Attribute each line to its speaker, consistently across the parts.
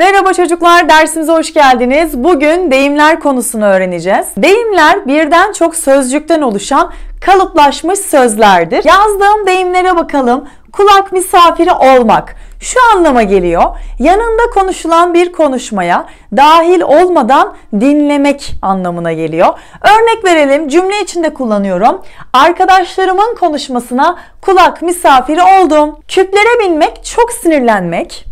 Speaker 1: Merhaba çocuklar, dersimize hoş geldiniz. Bugün deyimler konusunu öğreneceğiz. Deyimler birden çok sözcükten oluşan kalıplaşmış sözlerdir. Yazdığım deyimlere bakalım. Kulak misafiri olmak şu anlama geliyor. Yanında konuşulan bir konuşmaya dahil olmadan dinlemek anlamına geliyor. Örnek verelim cümle içinde kullanıyorum. Arkadaşlarımın konuşmasına kulak misafiri oldum. Küplere binmek çok sinirlenmek.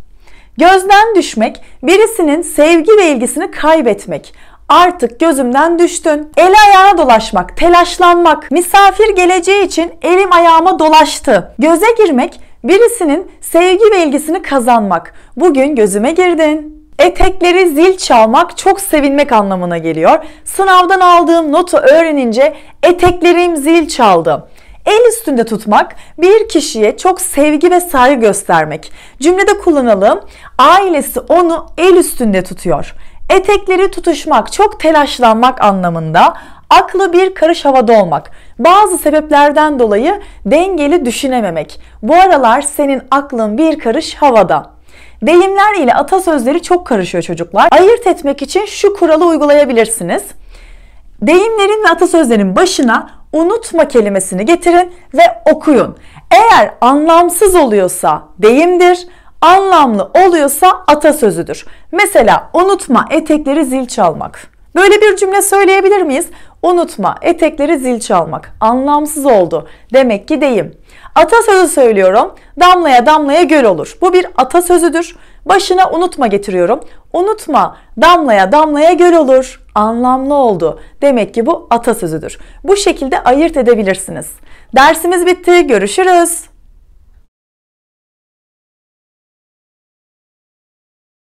Speaker 1: Gözden düşmek, birisinin sevgi ve ilgisini kaybetmek, artık gözümden düştün. El ayağına dolaşmak, telaşlanmak, misafir geleceği için elim ayağıma dolaştı. Göze girmek, birisinin sevgi ve ilgisini kazanmak. Bugün gözüme girdin. Etekleri zil çalmak çok sevinmek anlamına geliyor. Sınavdan aldığım notu öğrenince eteklerim zil çaldı. El üstünde tutmak bir kişiye çok sevgi ve saygı göstermek. Cümlede kullanalım. Ailesi onu el üstünde tutuyor. Etekleri tutuşmak, çok telaşlanmak anlamında aklı bir karış havada olmak, bazı sebeplerden dolayı dengeli düşünememek. Bu aralar senin aklın bir karış havada. Deyimler ile atasözleri çok karışıyor çocuklar. Ayırt etmek için şu kuralı uygulayabilirsiniz. Deyimlerin ve atasözlerin başına unutma kelimesini getirin ve okuyun. Eğer anlamsız oluyorsa deyimdir, anlamlı oluyorsa atasözüdür. Mesela unutma etekleri zil çalmak. Böyle bir cümle söyleyebilir miyiz? Unutma, etekleri zil çalmak. Anlamsız oldu. Demek ki deyim. Atasözü söylüyorum. Damlaya damlaya göl olur. Bu bir atasözüdür. Başına unutma getiriyorum. Unutma, damlaya damlaya göl olur. Anlamlı oldu. Demek ki bu atasözüdür. Bu şekilde ayırt edebilirsiniz. Dersimiz bitti. Görüşürüz.